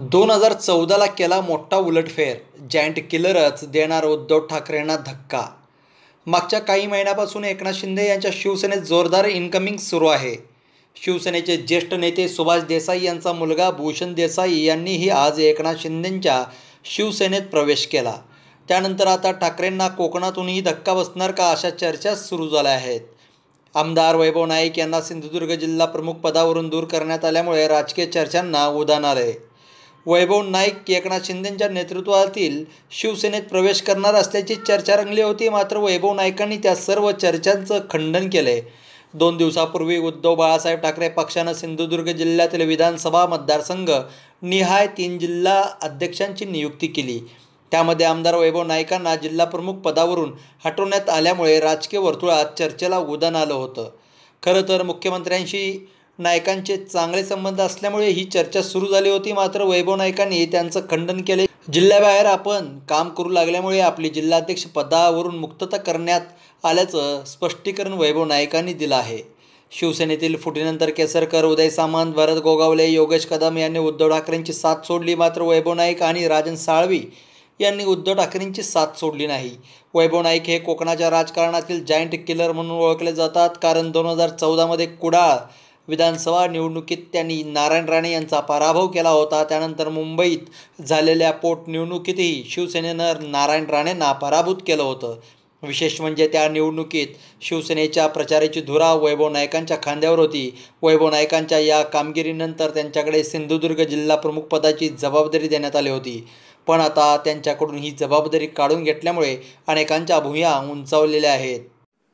दोन हजार चौदाला केला मोठा उलटफेर जायंट किलरच देणार उद्धव ठाकरेंना धक्का मागच्या काही महिन्यापासून एकनाथ शिंदे यांच्या शिवसेनेत जोरदार इन्कमिंग सुरू आहे शिवसेनेचे ज्येष्ठ नेते सुभाष देसाई यांचा मुलगा भूषण देसाई यांनीही आज एकनाथ शिंदेंच्या शिवसेनेत प्रवेश केला त्यानंतर आता ठाकरेंना कोकणातूनही धक्का बसणार का अशा चर्चा सुरू झाल्या आहेत आमदार वैभव नाईक यांना सिंधुदुर्ग जिल्हा प्रमुख पदावरून दूर करण्यात आल्यामुळे राजकीय चर्चांना उदाहरण आले वैभव नाईक एकनाथ शिंदेंच्या नेतृत्वातील शिवसेनेत प्रवेश करणार असल्याची चर्चा रंगली होती मात्र वैभव नाईकांनी त्या सर्व चर्चांचं खंडन केले दोन दिवसापूर्वी उद्धव बाळासाहेब ठाकरे पक्षानं सिंधुदुर्ग जिल्ह्यातील विधानसभा मतदारसंघ निहाय तीन जिल्हा अध्यक्षांची नियुक्ती केली त्यामध्ये आमदार वैभव नाईकांना जिल्हाप्रमुख पदावरून हटवण्यात आल्यामुळे राजकीय वर्तुळात चर्चेला उदान आलं होतं खरं तर मुख्यमंत्र्यांशी नायकांचे चांगले संबंध असल्यामुळे ही चर्चा सुरू झाली होती मात्र वैभव नायकांनी त्यांचं खंडन केले जिल्ह्याबाहेर आपण काम करू लागल्यामुळे आपली जिल्हाध्यक्ष पदावरून मुक्तता करण्यात आल्याचं स्पष्टीकरण वैभव नायकांनी दिलं आहे शिवसेनेतील फुटीनंतर केसरकर उदय सामंत भरत गोगावले योगेश कदम यांनी उद्धव ठाकरेंची साथ सोडली मात्र वैभव नाईक आणि राजन साळवी यांनी उद्धव ठाकरेंची साथ सोडली नाही वैभव नाईक हे कोकणाच्या राजकारणातील जायंट किलर म्हणून ओळखले जातात कारण दोन हजार चौदामध्ये कुडाळ विधानसभा निवडणुकीत त्यांनी नारायण राणे यांचा पराभव केला होता त्यानंतर मुंबईत झालेल्या पोटनिवडणुकीतही शिवसेनेनं नारायण राणेंना पराभूत केलं होतं विशेष म्हणजे त्या निवडणुकीत शिवसेनेच्या प्रचाराची धुरा वैभव नायकांच्या खांद्यावर होती वैभव नायकांच्या या कामगिरीनंतर त्यांच्याकडे सिंधुदुर्ग जिल्हा प्रमुख पदाची जबाबदारी देण्यात आली होती पण आता त्यांच्याकडून ही जबाबदारी काढून घेतल्यामुळे अनेकांच्या भुया उंचावलेल्या आहेत